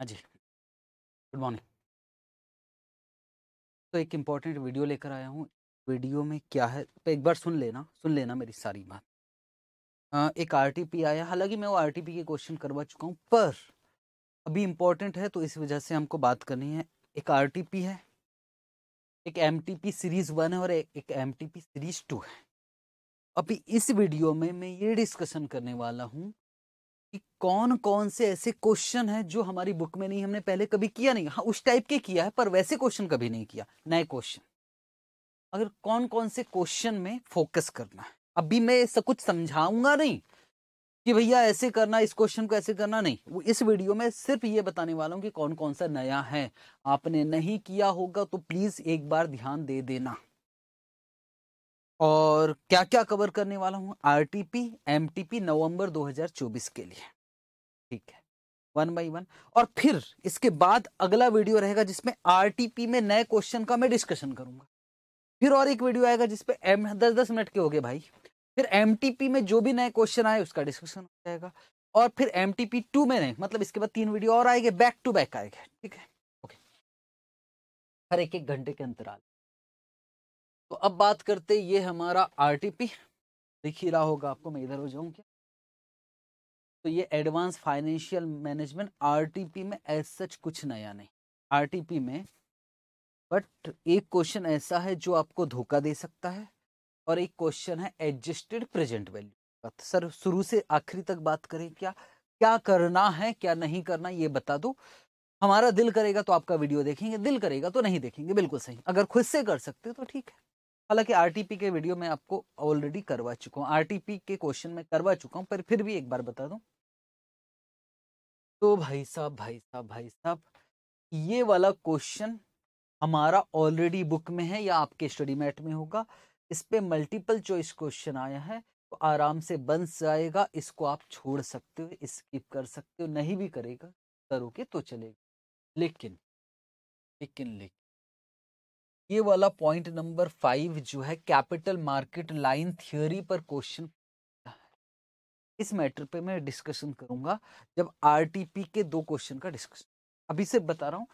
हाँ जी good morning तो एक इम्पॉर्टेंट वीडियो लेकर आया हूँ वीडियो में क्या है तो एक बार सुन लेना सुन लेना मेरी सारी बात एक आरटीपी आया हालांकि मैं वो आरटीपी के क्वेश्चन करवा चुका हूँ पर अभी इम्पोर्टेंट है तो इस वजह से हमको बात करनी है एक आरटीपी है एक एमटीपी सीरीज वन है और एक एमटीपी सीरीज टू है अभी इस वीडियो में मैं ये डिस्कशन करने वाला हूँ कि कौन कौन से ऐसे क्वेश्चन हैं जो हमारी बुक में नहीं हमने पहले कभी किया नहीं हाँ उस टाइप के किया है पर वैसे क्वेश्चन कभी नहीं किया नए क्वेश्चन अगर कौन कौन से क्वेश्चन में फोकस करना है अभी मैं ऐसा कुछ समझाऊंगा नहीं कि भैया ऐसे करना इस क्वेश्चन को ऐसे करना नहीं वो इस वीडियो में सिर्फ ये बताने वाला हूँ कि कौन कौन सा नया है आपने नहीं किया होगा तो प्लीज़ एक बार ध्यान दे देना और क्या क्या कवर करने वाला हूँ आरटीपी एमटीपी नवंबर 2024 के लिए ठीक है वन बाई वन और फिर इसके बाद अगला वीडियो रहेगा जिसमें आरटीपी में नए क्वेश्चन का मैं डिस्कशन करूंगा फिर और एक वीडियो आएगा जिसपे एम दस दस मिनट के हो गए भाई फिर एम में जो भी नए क्वेश्चन आए उसका डिस्कशन हो जाएगा और फिर एम टी पी टू में नहीं मतलब इसके बाद तीन वीडियो और आएंगे बैक टू बैक आएंगे ठीक है ओके हर एक एक घंटे के अंतराल तो अब बात करते ये हमारा पी दिख ही रहा होगा आपको मैं इधर हो जाऊँ क्या तो ये एडवांस फाइनेंशियल मैनेजमेंट पी में एज सच कुछ नया नहीं पी में बट एक क्वेश्चन ऐसा है जो आपको धोखा दे सकता है और एक क्वेश्चन है एडजस्टेड प्रेजेंट वैल्यू सर शुरू से आखिरी तक बात करें क्या क्या करना है क्या नहीं करना ये बता दो हमारा दिल करेगा तो आपका वीडियो देखेंगे दिल करेगा तो नहीं देखेंगे बिल्कुल सही अगर खुद से कर सकते हो तो ठीक है हालांकि आरटीपी के वीडियो में आपको ऑलरेडी करवा चुका हूँ आरटीपी के क्वेश्चन में करवा चुका हूँ पर फिर भी एक बार बता दू तो भाई साहब भाई साहब भाई साहब ये वाला क्वेश्चन हमारा ऑलरेडी बुक में है या आपके स्टडी मैट में होगा इस पर मल्टीपल चॉइस क्वेश्चन आया है तो आराम से बन जाएगा इसको आप छोड़ सकते हो स्किप कर सकते हो नहीं भी करेगा करोगे तो चलेगा लेकिन लेकिन लेकिन ये वाला पॉइंट नंबर फाइव जो है कैपिटल मार्केट लाइन थियोरी पर क्वेश्चन इस मैटर पे मैं डिस्कशन करूंगा जब आरटीपी के दो क्वेश्चन का डिस्कशन अभी से बता रहा हूँ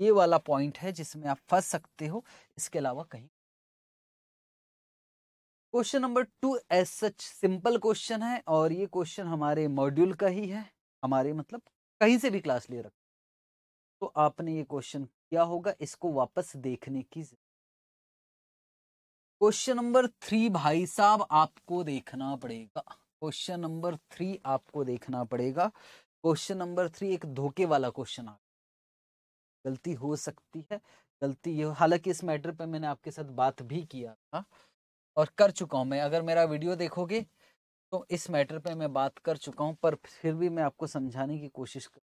ये वाला पॉइंट है जिसमें आप फंस सकते हो इसके अलावा कहीं question number two as such simple question है और ये क्वेश्चन हमारे मॉड्यूल का ही है हमारे मतलब कहीं से भी क्लास ले रखा तो आपने ये क्वेश्चन क्या होगा इसको वापस देखने की क्वेश्चन नंबर थ्री भाई साहब आपको देखना पड़ेगा क्वेश्चन नंबर थ्री आपको देखना पड़ेगा क्वेश्चन नंबर थ्री एक धोखे वाला क्वेश्चन आ गलती हो सकती है गलती ये हालांकि इस मैटर पे मैंने आपके साथ बात भी किया था और कर चुका हूँ मैं अगर मेरा वीडियो देखोगे तो इस मैटर पे मैं बात कर चुका हूँ पर फिर भी मैं आपको समझाने की कोशिश कर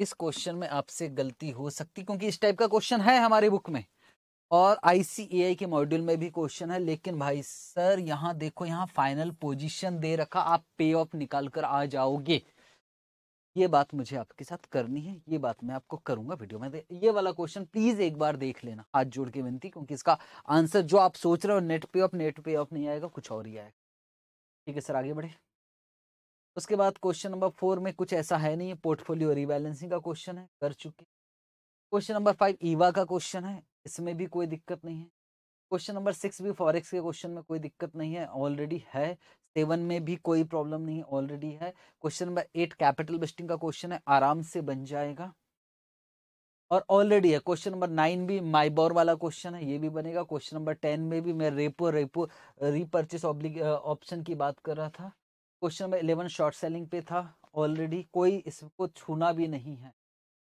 इस क्वेश्चन में आपसे गलती हो सकती क्योंकि इस टाइप का क्वेश्चन है हमारे बुक में और आईसीएआई के मॉड्यूल में भी क्वेश्चन है लेकिन भाई सर यहाँ देखो यहाँ फाइनल पोजीशन दे रखा आप पे ऑफ निकाल कर आ जाओगे ये बात मुझे आपके साथ करनी है ये बात मैं आपको करूंगा वीडियो में ये वाला क्वेश्चन प्लीज एक बार देख लेना हाथ जोड़ के विनती क्योंकि इसका आंसर जो आप सोच रहे हो नेट पे ऑफ नेट पे ऑफ नहीं आएगा कुछ और ही आएगा ठीक है सर आगे बढ़े उसके बाद क्वेश्चन नंबर फोर में कुछ ऐसा है नहीं है पोर्टफोलियो रिबैलेंसिंग का क्वेश्चन है कर चुके क्वेश्चन नंबर फाइव ईवा का क्वेश्चन है इसमें भी कोई दिक्कत नहीं है क्वेश्चन नंबर सिक्स भी फॉरेक्स के क्वेश्चन में कोई दिक्कत नहीं है ऑलरेडी है सेवन में भी कोई प्रॉब्लम नहीं ऑलरेडी है question number eight capital vesting का क्वेश्चन है आराम से बन जाएगा और ऑलरेडी है क्वेश्चन नंबर नाइन भी माइबोर वाला क्वेश्चन है ये भी बनेगा क्वेश्चन नंबर टेन में भी मैं रेपो रेपो रिपर्चेस ऑप्शन की बात कर रहा था question number eleven short selling पे था ऑलरेडी कोई इसको छूना भी नहीं है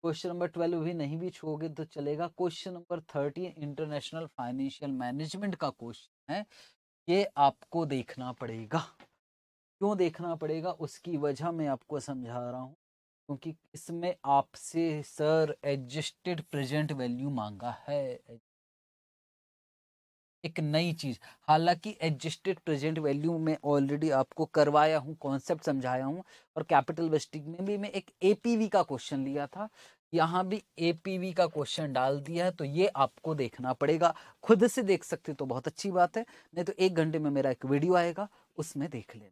क्वेश्चन नंबर ट्वेल्व भी नहीं भी छूओगे तो चलेगा question number thirteen international financial management का क्वेश्चन है ये आपको देखना पड़ेगा क्यों देखना पड़ेगा उसकी वजह मैं आपको समझा रहा हूँ क्योंकि इसमें आपसे सर एडजस्टेड प्रेजेंट वैल्यू मांगा है एक नई चीज़ हालांकि एडजस्टेड प्रेजेंट वैल्यू में ऑलरेडी आपको करवाया हूँ कॉन्सेप्ट समझाया हूँ और कैपिटल वेस्टिंग में भी मैं एक एपीवी का क्वेश्चन लिया था यहाँ भी एपीवी का क्वेश्चन डाल दिया है तो ये आपको देखना पड़ेगा खुद से देख सकते तो बहुत अच्छी बात है नहीं तो एक घंटे में मेरा एक वीडियो आएगा उसमें देख लेना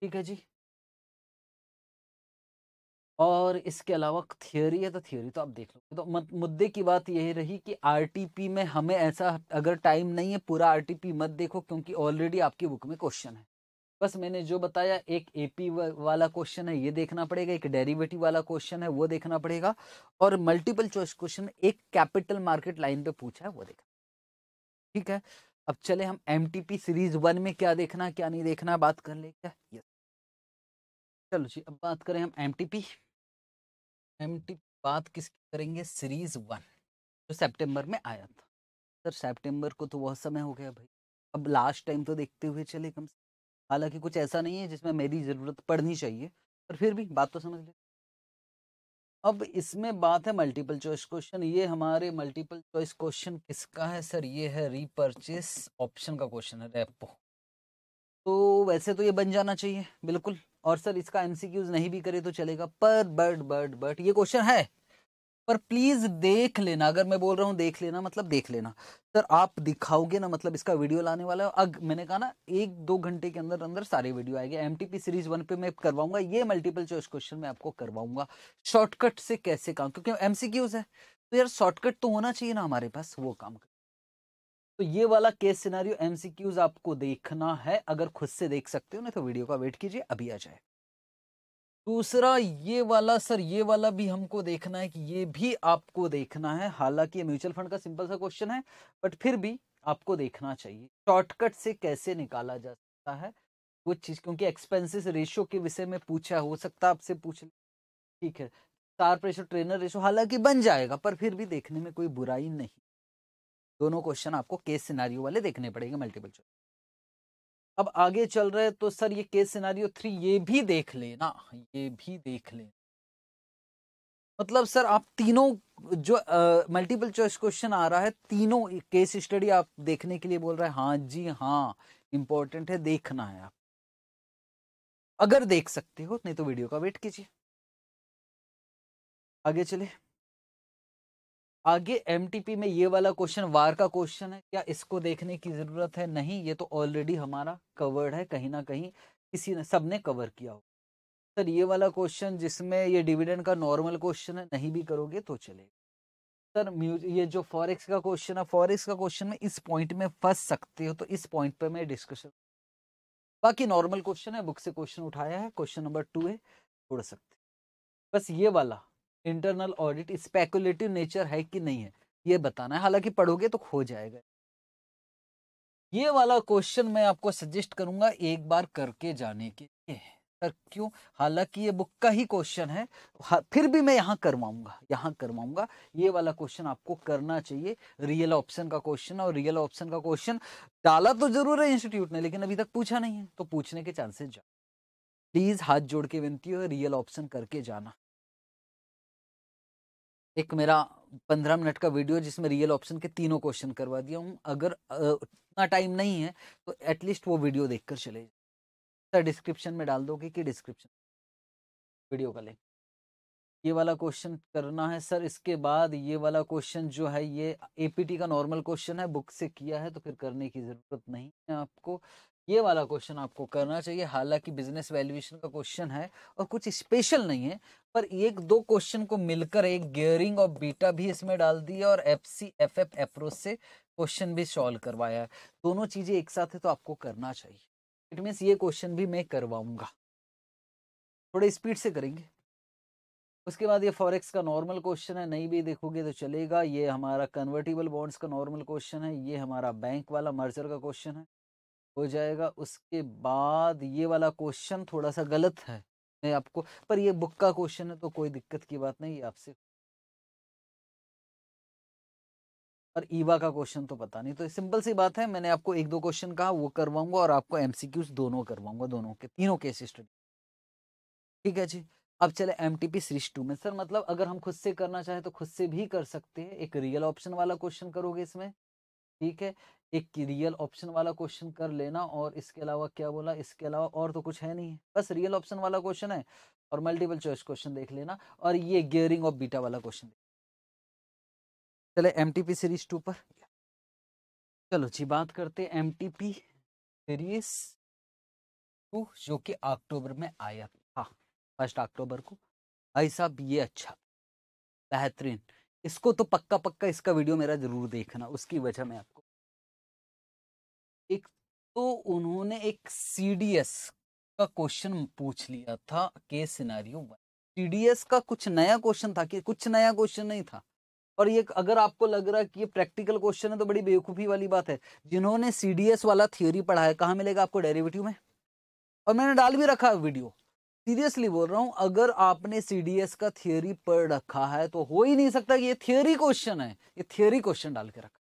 ठीक है जी और इसके अलावा थियोरी है तो थियोरी तो आप देख लो तो मुद्दे की बात यही रही कि आरटीपी में हमें ऐसा अगर टाइम नहीं है पूरा आरटीपी मत देखो क्योंकि ऑलरेडी आपकी बुक में क्वेश्चन है बस मैंने जो बताया एक एपी वाला क्वेश्चन है ये देखना पड़ेगा एक डेरिवेटिव वाला क्वेश्चन है वो देखना पड़ेगा और मल्टीपल चॉइस क्वेश्चन एक कैपिटल मार्केट लाइन पे पूछा है वो देखना ठीक है अब चले हम एम सीरीज वन में क्या देखना क्या नहीं देखना बात कर ले क्या यस चलो जी अब बात करें हम एम एम टी बात किसकी करेंगे सीरीज वन जो सितंबर में आया था सर सितंबर को तो बहुत समय हो गया भाई अब लास्ट टाइम तो देखते हुए चले कम से हालांकि कुछ ऐसा नहीं है जिसमें मेरी ज़रूरत पड़नी चाहिए पर फिर भी बात तो समझ ले अब इसमें बात है मल्टीपल चॉइस क्वेश्चन ये हमारे मल्टीपल चॉइस क्वेश्चन किसका है सर ये है रीपर्चेस ऑप्शन का क्वेश्चन है रेपो तो वैसे तो ये बन जाना चाहिए बिल्कुल और सर इसका एमसीक्यूज नहीं भी करे तो चलेगा पर बट बट बट ये क्वेश्चन है पर प्लीज देख लेना अगर मैं बोल रहा हूँ देख लेना मतलब देख लेना सर आप दिखाओगे ना मतलब इसका वीडियो लाने वाला है अग मैंने कहा ना एक दो घंटे के अंदर अंदर सारे वीडियो आएंगे एम सीरीज वन पे मैं करवाऊंगा ये मल्टीपल चॉइस क्वेश्चन मैं आपको करवाऊंगा शॉर्टकट से कैसे काम क्योंकि एम है तो यार शॉर्टकट तो होना चाहिए ना हमारे पास वो काम कर तो ये वाला केस सिनारियो एमसीक्यूज आपको देखना है अगर खुद से देख सकते हो ना तो वीडियो का वेट कीजिए अभी आ जाए दूसरा ये वाला सर ये वाला भी हमको देखना है कि ये भी आपको देखना है हालांकि म्यूचुअल फंड का सिंपल सा क्वेश्चन है बट फिर भी आपको देखना चाहिए शॉर्टकट से कैसे निकाला जा सकता है वो चीज़ क्योंकि एक्सपेंसिस रेशियो के विषय में पूछा हो सकता आपसे पूछ ठीक है स्टार प्रेशर ट्रेनर रेशो हालांकि बन जाएगा पर फिर भी देखने में कोई बुराई नहीं दोनों क्वेश्चन आपको केस सिनारियो वाले देखने पड़ेंगे मल्टीपल चॉइस अब आगे चल रहे तो सर ये केस सिनारियो थ्री ये भी देख लेना ये भी देख लेना मतलब सर आप तीनों जो मल्टीपल चॉइस क्वेश्चन आ रहा है तीनों केस स्टडी आप देखने के लिए बोल रहे हैं हाँ जी हाँ इम्पोर्टेंट है देखना है आप अगर देख सकते हो नहीं तो वीडियो का वेट कीजिए आगे चले आगे एम में ये वाला क्वेश्चन वार का क्वेश्चन है क्या इसको देखने की ज़रूरत है नहीं ये तो ऑलरेडी हमारा कवर्ड है कहीं ना कहीं किसी ने सब ने कवर किया हो सर ये वाला क्वेश्चन जिसमें ये डिविडेंड का नॉर्मल क्वेश्चन है नहीं भी करोगे तो चलेगा सर म्यूज ये जो फॉरेक्स का क्वेश्चन है फॉरेक्स का क्वेश्चन में इस पॉइंट में फंस सकते हो तो इस पॉइंट पर मैं डिस्कशन बाकी नॉर्मल क्वेश्चन है बुक से क्वेश्चन उठाया है क्वेश्चन नंबर टू है छोड़ सकते बस ये वाला इंटरनल ऑडिट स्पेकुलेटिव नेचर है कि नहीं है ये बताना है हालांकि पढ़ोगे तो खो जाएगा ये वाला क्वेश्चन मैं आपको सजेस्ट करूंगा एक बार करके जाने के लिए सर क्यों हालांकि ये बुक का ही क्वेश्चन है फिर भी मैं यहाँ करवाऊंगा यहाँ करवाऊंगा ये वाला क्वेश्चन आपको करना चाहिए रियल ऑप्शन का क्वेश्चन और रियल ऑप्शन का क्वेश्चन डाला तो जरूर है इंस्टीट्यूट ने लेकिन अभी तक पूछा नहीं है तो पूछने के चांसेस जा प्लीज हाथ जोड़ के विनती हो रियल ऑप्शन करके जाना एक मेरा पंद्रह मिनट का वीडियो जिसमें रियल ऑप्शन के तीनों क्वेश्चन करवा दिया हूँ अगर उतना टाइम नहीं है तो एटलीस्ट वो वीडियो देख कर चले सर डिस्क्रिप्शन में डाल दोगे कि डिस्क्रिप्शन वीडियो का लिंक ये वाला क्वेश्चन करना है सर इसके बाद ये वाला क्वेश्चन जो है ये एपीटी का नॉर्मल क्वेश्चन है बुक से किया है तो फिर करने की ज़रूरत नहीं है आपको ये वाला क्वेश्चन आपको करना चाहिए हालांकि बिजनेस वैल्यूएशन का क्वेश्चन है और कुछ स्पेशल नहीं है पर एक दो क्वेश्चन को मिलकर एक गियरिंग और बीटा भी इसमें डाल दिए और F C F F approach से क्वेश्चन भी सॉल्व करवाया है दोनों चीज़ें एक साथ है तो आपको करना चाहिए इट मीन्स ये क्वेश्चन भी मैं करवाऊंगा थोड़े स्पीड से करेंगे उसके बाद ये फॉरेक्स का नॉर्मल क्वेश्चन है नहीं भी देखोगे तो चलेगा ये हमारा कन्वर्टिबल बॉन्ड्स का नॉर्मल क्वेश्चन है ये हमारा बैंक वाला मर्जर का क्वेश्चन है हो जाएगा उसके बाद ये वाला क्वेश्चन थोड़ा सा गलत है मैं आपको पर ये बुक का क्वेश्चन है तो कोई दिक्कत की बात नहीं आपसे पर ईवा का क्वेश्चन तो पता नहीं तो सिंपल सी बात है मैंने आपको एक दो क्वेश्चन कहा वो करवाऊंगा और आपको एमसीक्यूज दोनों करवाऊंगा दोनों के तीनों केस स्टडी ठीक है जी अब चले M T P series two में सर मतलब अगर हम खुद से करना चाहें तो खुद से भी कर सकते हैं एक रियल ऑप्शन वाला क्वेश्चन करोगे इसमें ठीक है एक रियल ऑप्शन वाला क्वेश्चन कर लेना और इसके अलावा क्या बोला इसके अलावा और तो कुछ है नहीं है बस रियल ऑप्शन वाला क्वेश्चन है और मल्टीपल चॉइस क्वेश्चन देख लेना और ये गियरिंग ऑफ बीटा वाला क्वेश्चन चले एम सीरीज टू पर चलो जी बात करते एम सीरीज टू जो कि अक्टूबर में आया था फर्स्ट अक्टूबर को भाई साहब ये अच्छा बेहतरीन इसको तो पक्का पक्का इसका वीडियो मेरा जरूर देखना उसकी वजह मैं आपको एक तो उन्होंने एक सी का क्वेश्चन पूछ लिया था के सिनारियो वन सी का कुछ नया क्वेश्चन था कि कुछ नया क्वेश्चन नहीं था और ये अगर आपको लग रहा है कि ये प्रैक्टिकल क्वेश्चन है तो बड़ी बेवकूफ़ी वाली बात है जिन्होंने सीडीएस वाला थ्योरी पढ़ा है कहाँ मिलेगा आपको डेरिवेटिव में और मैंने डाल भी रखा वीडियो सीरियसली बोल रहा हूं अगर आपने सीडीएस का थियोरी पढ़ रखा है तो हो ही नहीं सकता कि ये थियोरी क्वेश्चन है ये थियोरी क्वेश्चन डाल के रखा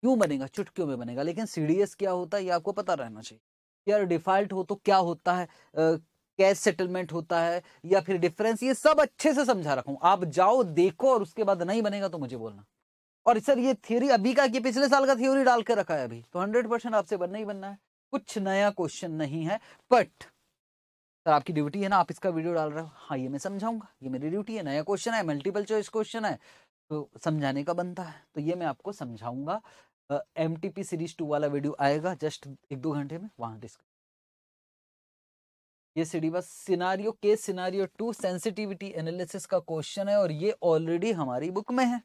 क्यों बनेगा चुटकियों में बनेगा लेकिन सीडीएस क्या होता है ये आपको पता रहना चाहिए यार डिफॉल्ट हो तो क्या होता है कैश सेटलमेंट होता है या फिर डिफरेंस ये सब अच्छे से समझा रखा हूं आप जाओ देखो और उसके बाद नहीं बनेगा तो मुझे बोलना और सर ये थियोरी अभी का कि पिछले साल का थियोरी डाल के रखा है अभी तो हंड्रेड परसेंट आपसे बनना ही बनना है कुछ नया क्वेश्चन नहीं है बट सर आपकी ड्यूटी है ना आप इसका वीडियो डाल रहे हो हाँ ये मैं समझाऊंगा ये मेरी ड्यूटी है नया क्वेश्चन है मल्टीपल चॉइस क्वेश्चन है तो समझाने का बनता है तो ये मैं आपको समझाऊंगा M T P series two वाला वीडियो आएगा जस्ट एक दो घंटे में वहां डिस्कस ये बस सिनारियो के सिनारियो टू सेंसिटिविटी एनालिसिस का क्वेश्चन है और ये ऑलरेडी हमारी बुक में है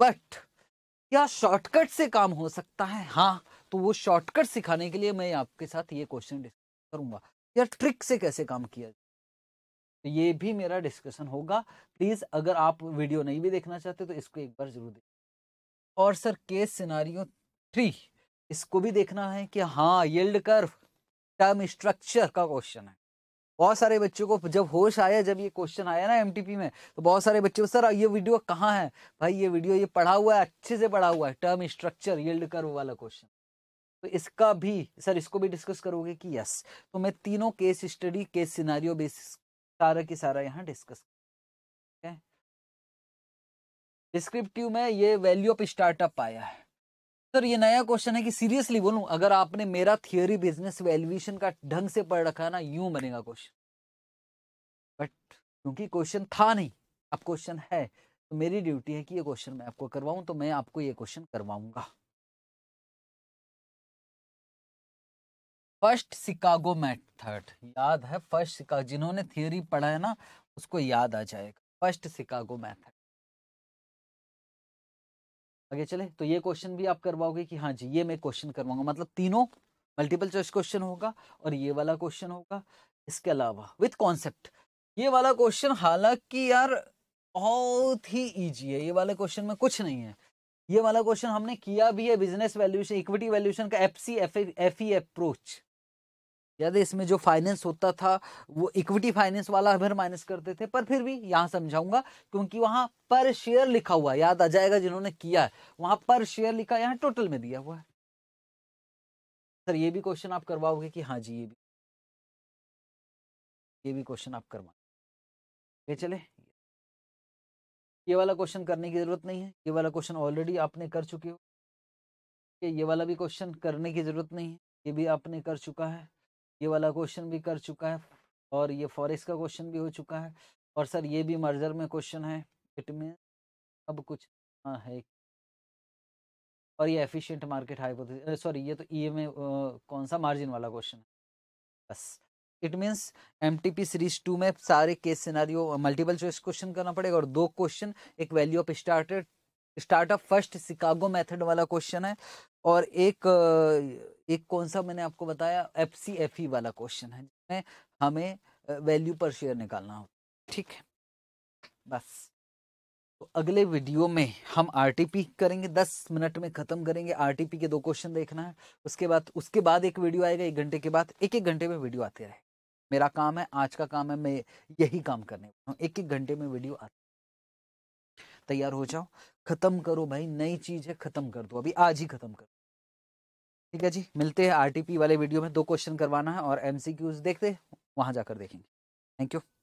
बट क्या शॉर्टकट से काम हो सकता है हाँ तो वो शॉर्टकट सिखाने के लिए मैं आपके साथ ये क्वेश्चन डिस्कस करूंगा या ट्रिक से कैसे काम किया जाए तो ये भी मेरा डिस्कशन होगा प्लीज़ अगर आप वीडियो नहीं भी देखना चाहते तो इसको एक बार ज़रूर देख और सर केस सिनारियो थ्री इसको भी देखना है कि हाँ यल्ड कर्व टर्म स्ट्रक्चर का क्वेश्चन है बहुत सारे बच्चों को जब होश आया जब ये क्वेश्चन आया ना एमटीपी में तो बहुत सारे बच्चे सर ये वीडियो कहाँ है भाई ये वीडियो ये पढ़ा हुआ है अच्छे से पढ़ा हुआ है टर्म स्ट्रक्चर यल्ड कर्व वाला क्वेश्चन तो इसका भी सर इसको भी डिस्कस करोगे कि यस तो मैं तीनों case study case scenario basis सारा की सारा यहाँ डिस्कस डिस्क्रिप्टिव में ये वैल्यू ऑफ स्टार्टअप आया है सर ये नया क्वेश्चन है कि सीरियसली बोलूं अगर आपने मेरा थियोरी बिजनेस वैल्यूएशन का ढंग से पढ़ रखा ना यूं बनेगा क्वेश्चन बट क्योंकि क्वेश्चन था नहीं अब क्वेश्चन है तो मेरी ड्यूटी है कि ये क्वेश्चन मैं आपको करवाऊं तो मैं आपको ये क्वेश्चन करवाऊंगा फर्स्ट शिकागो मेथड याद है फर्स्ट शिकागो जिन्होंने थियोरी पढ़ा है ना उसको याद आ जाएगा फर्स्ट शिकागो मेथड आगे चले तो ये क्वेश्चन भी आप करवाओगे कि हाँ जी ये मैं क्वेश्चन करवाऊंगा मतलब तीनों मल्टीपल चॉइस क्वेश्चन होगा और ये वाला क्वेश्चन होगा इसके अलावा विथ कॉन्सेप्ट ये वाला क्वेश्चन हालांकि यार बहुत ही ईजी है ये वाला क्वेश्चन में कुछ नहीं है ये वाला क्वेश्चन हमने किया भी है बिजनेस वैल्यूएशन इक्विटी वैल्यूएशन का F C F F E approach याद है तो इसमें जो फाइनेंस होता था वो इक्विटी फाइनेंस वाला अगर माइनस करते थे पर फिर भी यहाँ समझाऊंगा क्योंकि वहाँ पर शेयर लिखा हुआ याद आ जाएगा जिन्होंने किया है वहाँ पर शेयर लिखा यहाँ टोटल में दिया हुआ है सर ये भी क्वेश्चन आप करवाओगे कि हाँ जी ये भी ये भी क्वेश्चन आप करवा चले ये वाला क्वेश्चन करने की जरूरत नहीं है ये वाला क्वेश्चन ऑलरेडी आपने कर चुके हो ये वाला भी क्वेश्चन करने की जरूरत नहीं है ये भी आपने कर चुका है ये वाला क्वेश्चन भी कर चुका है और ये फॉरेस्ट का क्वेश्चन भी हो चुका है और सर ये भी मर्जर में क्वेश्चन है इट में अब कुछ हाँ है और ये एफिशिएंट मार्केट हाइपोथेसिस सॉरी ये तो ई e में कौन सा मार्जिन वाला क्वेश्चन है बस it means M T P series two में सारे case scenario multiple choice question करना पड़ेगा और दो क्वेश्चन एक value of started startup first Chicago method वाला क्वेश्चन है और एक एक कौन सा मैंने आपको बताया एफ सी एफ ई वाला क्वेश्चन है जिसमें हमें वैल्यू पर शेयर निकालना होता ठीक है बस तो अगले वीडियो में हम आरटीपी करेंगे दस मिनट में ख़त्म करेंगे आरटीपी के दो क्वेश्चन देखना है उसके बाद उसके बाद एक वीडियो आएगा एक घंटे के बाद एक एक घंटे में वीडियो आते रहे मेरा काम है आज का काम है मैं यही काम करने वाला एक एक घंटे में वीडियो आते तैयार हो जाओ खत्म करो भाई नई चीज़ है ख़त्म कर दो अभी आज ही ख़त्म करो ठीक है जी मिलते हैं आरटीपी वाले वीडियो में दो क्वेश्चन करवाना है और एमसीक्यूज देखते हैं वहाँ जाकर देखेंगे थैंक यू